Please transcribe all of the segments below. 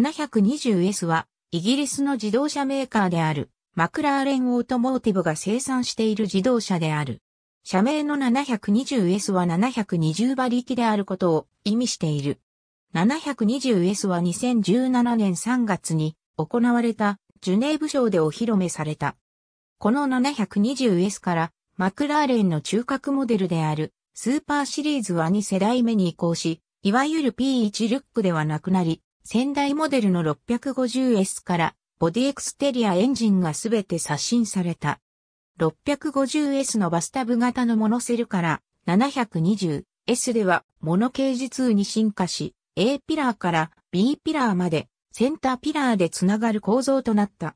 720S は、イギリスの自動車メーカーである、マクラーレンオートモーティブが生産している自動車である。社名の 720S は720馬力であることを意味している。720S は2017年3月に行われたジュネーブ賞でお披露目された。この 720S からマクラーレンの中核モデルであるスーパーシリーズは2世代目に移行し、いわゆる P1 ルックではなくなり、先代モデルの 650S からボディエクステリアエンジンがすべて刷新された。650S のバスタブ型のモノセルから 720S ではモノケージ2に進化し A ピラーから B ピラーまでセンターピラーでつながる構造となった。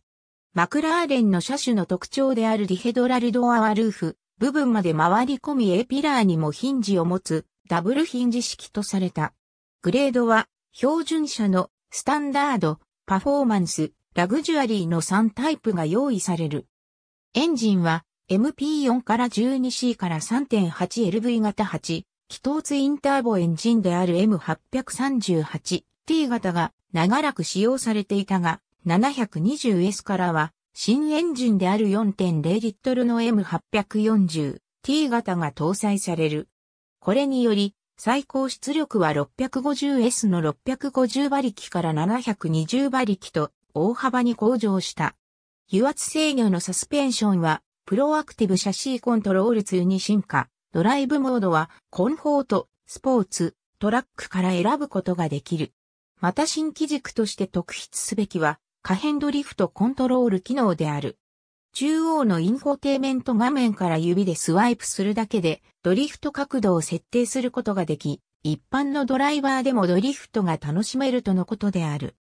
マクラーレンの車種の特徴であるリヘドラルドアワルーフ部分まで回り込み A ピラーにもヒンジを持つダブルヒンジ式とされた。グレードは標準車のスタンダード、パフォーマンス、ラグジュアリーの3タイプが用意される。エンジンは MP4 から 12C から 3.8LV 型8、気筒ツインターボエンジンである M838T 型が長らく使用されていたが、720S からは新エンジンである4.0リットルの M840T 型が搭載される。これにより最高出力は 650S の650馬力から720馬力と大幅に向上した。油圧制御のサスペンションはプロアクティブシャシーコントロール2に進化。ドライブモードはコンフォート、スポーツ、トラックから選ぶことができる。また新機軸として特筆すべきは可変ドリフトコントロール機能である。中央のインフォテイメント画面から指でスワイプするだけでドリフト角度を設定することができ、一般のドライバーでもドリフトが楽しめるとのことである。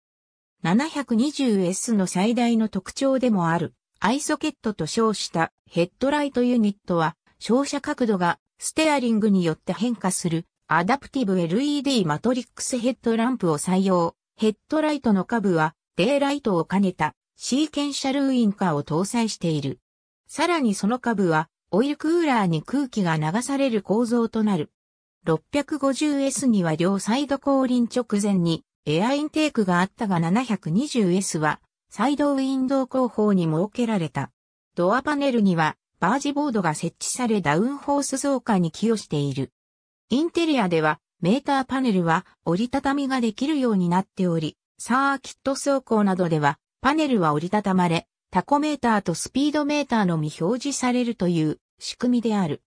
720S の最大の特徴でもある、アイソケットと称したヘッドライトユニットは、照射角度がステアリングによって変化するアダプティブ LED マトリックスヘッドランプを採用。ヘッドライトの下部はデイライトを兼ねたシーケンシャルウインカーを搭載している。さらにその下部は、オイルクーラーに空気が流される構造となる。650S には両サイド後輪直前にエアインテークがあったが 720S はサイドウィンドウ後方に設けられた。ドアパネルにはバージボードが設置されダウンホース増加に寄与している。インテリアではメーターパネルは折りたたみができるようになっており、サーキット走行などではパネルは折りたたまれ、タコメーターとスピードメーターのみ表示されるという仕組みである。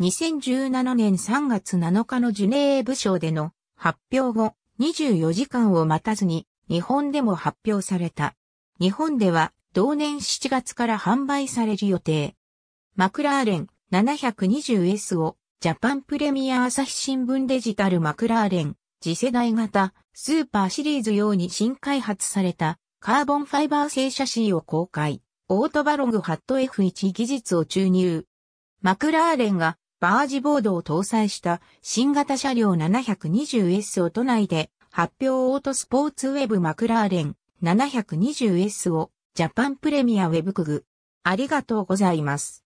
2017年3月7日のジュネーブ賞での発表後、24時間を待たずに日本でも発表された。日本では同年7月から販売される予定。マクラーレン 720S をジャパンプレミア朝日新聞デジタルマクラーレン次世代型スーパーシリーズ用に新開発されたカーボンファイバー製写真を公開、オートバログハット F1 技術を注入。マクラーレンがバージボードを搭載した新型車両 720S を都内で発表オートスポーツウェブマクラーレン 720S をジャパンプレミアウェブクグ。ありがとうございます。